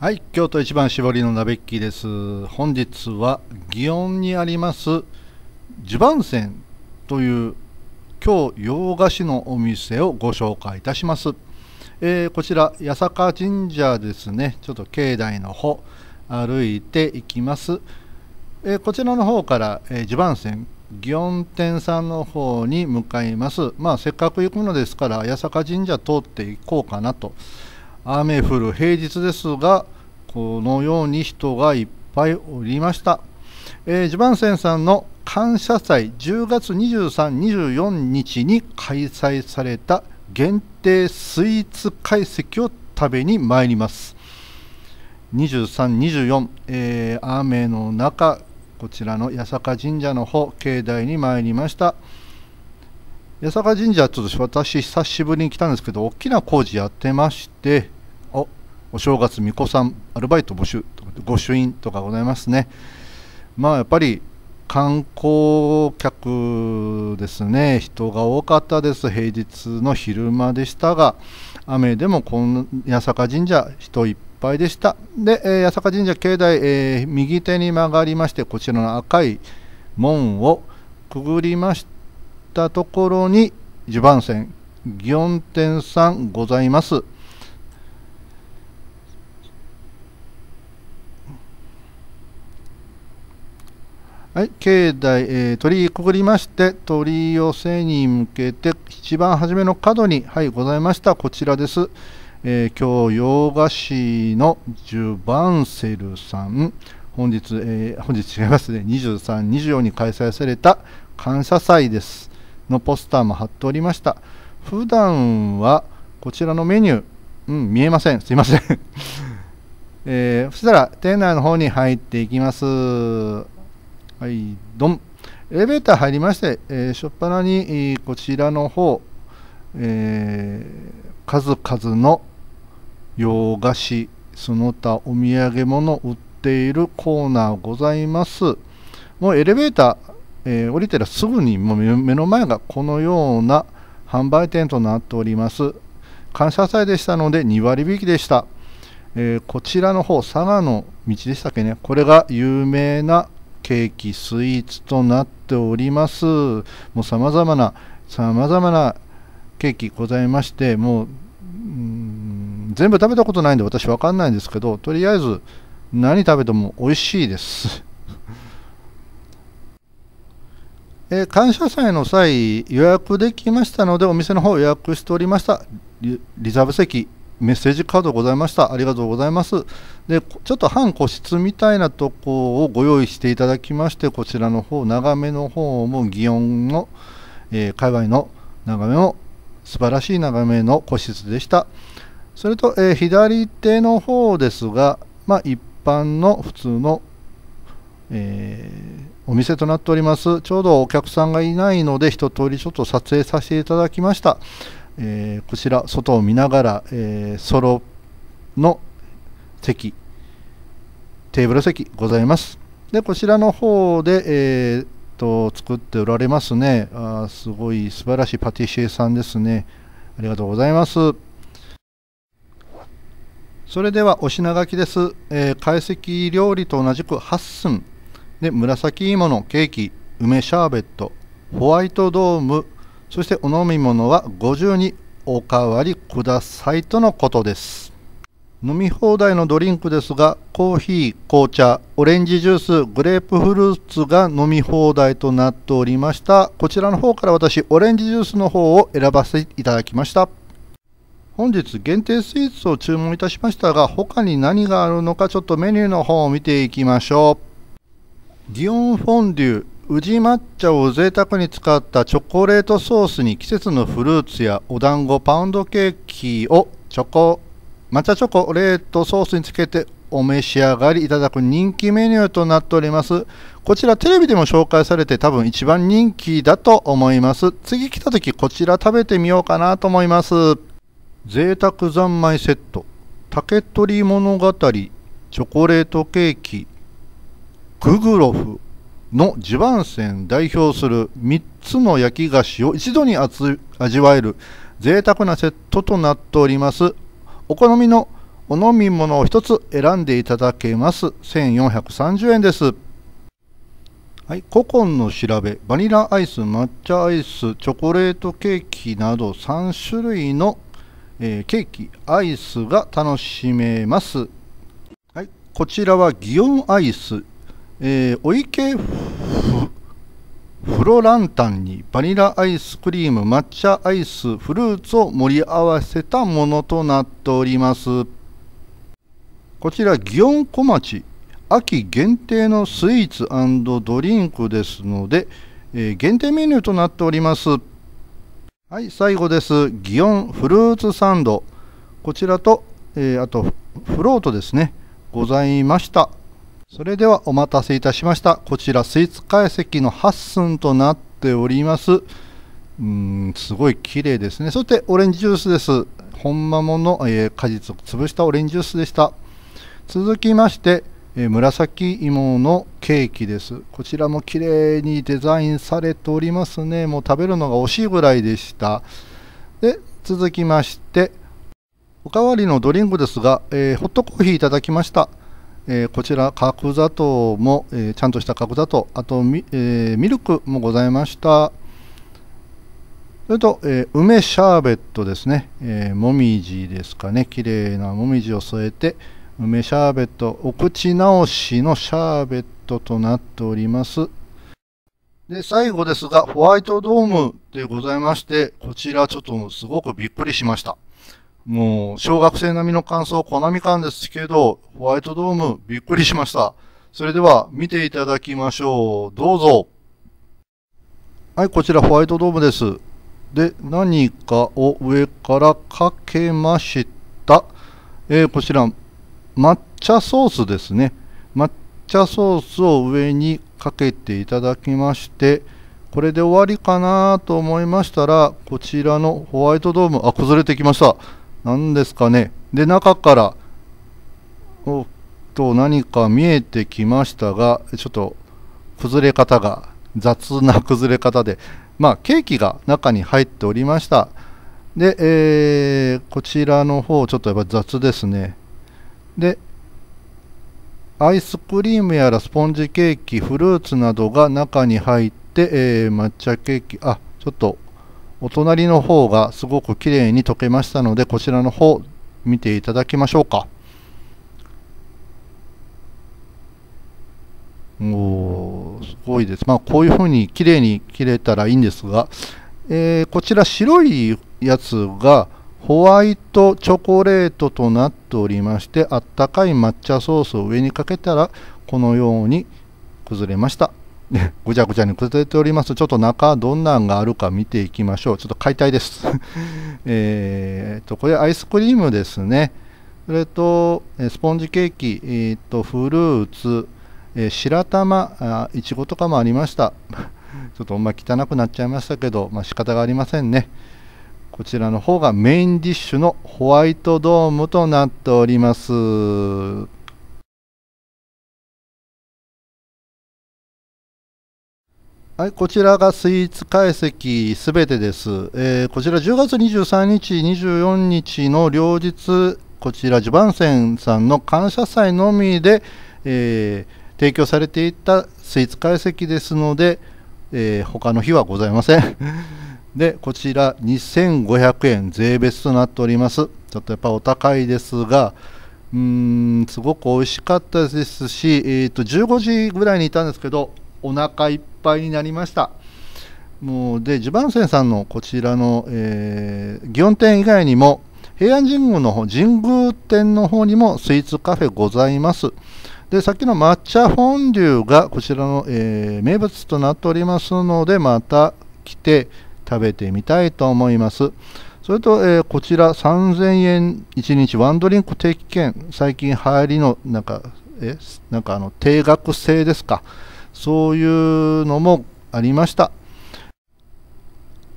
はい、京都一番絞りの鍋っきです。本日は祇園にあります地盤泉という京洋菓子のお店をご紹介いたします。えー、こちら八坂神社ですね。ちょっと境内の方歩いていきます。えー、こちらの方から、えー、地盤泉祇園店さんの方に向かいます。まあせっかく行くのですから八坂神社通っていこうかなと。雨降る平日ですがこのように人がいっぱいおりました、えー、ジバンセンさんの感謝祭10月23、24日に開催された限定スイーツ解析を食べに参ります23、24、えー、雨の中こちらの八坂神社の方境内に参りました八坂神社、ちょっと私、久しぶりに来たんですけど、大きな工事やってまして、おお正月、巫女さん、アルバイト募集、御朱印とかございますね。まあ、やっぱり観光客ですね、人が多かったです、平日の昼間でしたが、雨でもこん八坂神社、人いっぱいでした。で、えー、八坂神社境内、えー、右手に曲がりまして、こちらの赤い門をくぐりまして、たところに10番線祇園店んございます。はい、境内、えー、鳥居くぐりまして、鳥居寄せに向けて、一番初めの角に、はい、ございました。こちらです。えー、今日、洋菓子のジバンセルさん、本日、えー、本日違いますね、23、24に開催された感謝祭です。のポスターも貼っておりました普段はこちらのメニュー、うん、見えませんすいません えー、そしたら店内の方に入っていきますはいドンエレベーター入りまして、えー、初っぱなに、こちらの方、えー、数々の洋菓子その他お土産物売っているコーナーございますもうエレベーター、えー、降りたらすぐにもう目の前がこのような販売店となっております感謝祭でしたので2割引きでした、えー、こちらの方佐賀の道でしたっけねこれが有名なケーキスイーツとなっておりますもうさまざまなさまざまなケーキございましてもう全部食べたことないんで私わかんないんですけどとりあえず何食べても美味しいですえー、感謝祭の際予約できましたのでお店の方予約しておりましたリザーブ席メッセージカードございましたありがとうございますでちょっと半個室みたいなとこをご用意していただきましてこちらの方長めの方も祇園の、えー、界隈の眺めも素晴らしい眺めの個室でしたそれと、えー、左手の方ですが、まあ、一般の普通の、えーお店となっておりますちょうどお客さんがいないので一通りちょっと撮影させていただきました、えー、こちら外を見ながら、えー、ソロの席テーブル席ございますでこちらの方で、えーと作っておられますねあすごい素晴らしいパティシエさんですねありがとうございますそれではお品書きです、えー、解析料理と同じく8寸で紫芋のケーキ梅シャーベットホワイトドームそしてお飲み物はご自由におかわりくださいとのことです飲み放題のドリンクですがコーヒー紅茶オレンジジュースグレープフルーツが飲み放題となっておりましたこちらの方から私オレンジジュースの方を選ばせていただきました本日限定スイーツを注文いたしましたが他に何があるのかちょっとメニューの方を見ていきましょうディオンフォンデュ宇治抹茶を贅沢に使ったチョコレートソースに季節のフルーツやお団子パウンドケーキをチョコ抹茶チョコレートソースにつけてお召し上がりいただく人気メニューとなっておりますこちらテレビでも紹介されて多分一番人気だと思います次来た時こちら食べてみようかなと思います贅沢三昧セット竹取物語チョコレートケーキググロフの地盤線代表する3つの焼き菓子を一度に味わえる贅沢なセットとなっておりますお好みのお飲み物を1つ選んでいただけます1430円ですはい、古今の調べバニラアイス抹茶アイスチョコレートケーキなど3種類の、えー、ケーキアイスが楽しめますはい、こちらは祇園アイスえー、お池フロランタンにバニラアイスクリーム抹茶アイスフルーツを盛り合わせたものとなっておりますこちら祇園小町秋限定のスイーツドリンクですので、えー、限定メニューとなっておりますはい最後です祇園フルーツサンドこちらと、えー、あとフロートですねございましたそれではお待たせいたしました。こちら、スイーツ解析の8寸となっております。うーん、すごい綺麗ですね。そして、オレンジジュースです。本間もの、えー、果実を潰したオレンジジュースでした。続きまして、えー、紫芋のケーキです。こちらも綺麗にデザインされておりますね。もう食べるのが惜しいぐらいでした。で、続きまして、おかわりのドリンクですが、えー、ホットコーヒーいただきました。えー、こちら角砂糖も、えー、ちゃんとした角砂糖あとミ,、えー、ミルクもございましたそれと、え梅シャーベットですね、えー、もみじですかね綺麗なもみじを添えて梅シャーベットお口直しのシャーベットとなっておりますで最後ですがホワイトドームでございましてこちらちょっとすごくびっくりしましたもう、小学生並みの感想、コみか感ですけど、ホワイトドーム、びっくりしました。それでは、見ていただきましょう。どうぞ。はい、こちらホワイトドームです。で、何かを上からかけました。えー、こちら、抹茶ソースですね。抹茶ソースを上にかけていただきまして、これで終わりかなと思いましたら、こちらのホワイトドーム、あ、崩れてきました。何ですかねで中からおっと何か見えてきましたがちょっと崩れ方が雑な崩れ方でまあケーキが中に入っておりましたで、えー、こちらの方ちょっとやっぱ雑ですねでアイスクリームやらスポンジケーキフルーツなどが中に入って、えー、抹茶ケーキあちょっとお隣の方がすごく綺麗に溶けましたのでこちらの方見ていただきましょうかおすごいですまあこういうふうに綺麗に切れたらいいんですが、えー、こちら白いやつがホワイトチョコレートとなっておりましてあったかい抹茶ソースを上にかけたらこのように崩れましたね、ぐちゃぐちゃに崩れております。ちょっと中、どんなんがあるか見ていきましょう。ちょっと解体です。えっと、これアイスクリームですね。それと、スポンジケーキ、えー、っと、フルーツ、えー、白玉あ、いちごとかもありました。ちょっとほんま汚くなっちゃいましたけど、まあ、仕方がありませんね。こちらの方がメインディッシュのホワイトドームとなっております。はい、こちらがスイーツ解析すべてです、えー、こちら10月23日、24日の両日、こちら、ジ盤バンセンさんの感謝祭のみで、えー、提供されていたスイーツ解析ですので、えー、他の日はございません。で、こちら、2500円税別となっております。ちょっとやっぱお高いですが、うーん、すごく美味しかったですし、えーと、15時ぐらいにいたんですけど、お腹いっぱい。いになりました。もうでジュバンセンさんのこちらの、えー、祇園店以外にも平安神宮の方神宮店の方にもスイーツカフェございます。で、さっきの抹茶フォンデュがこちらの、えー、名物となっておりますので、また来て食べてみたいと思います。それと、えー、こちら3000円1日ワンドリンク定期券、最近流行りのなんか、え、なんかあの定額制ですか。そういうのもありました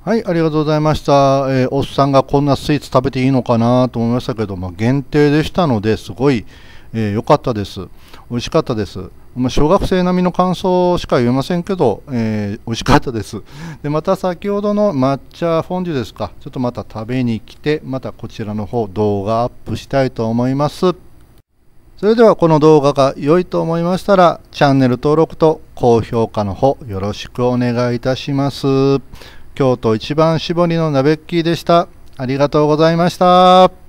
はい、ありがとうございました。えー、おっさんがこんなスイーツ食べていいのかなと思いましたけど、も限定でしたのですごい良、えー、かったです。美味しかったです。ま小学生並みの感想しか言えませんけど、えー、美味しかったです。で、また先ほどの抹茶フォンデュですか、ちょっとまた食べに来て、またこちらの方動画アップしたいと思います。それではこの動画が良いと思いましたらチャンネル登録と高評価の方よろしくお願いいたします。京都一番搾りの鍋っきーでした。ありがとうございました。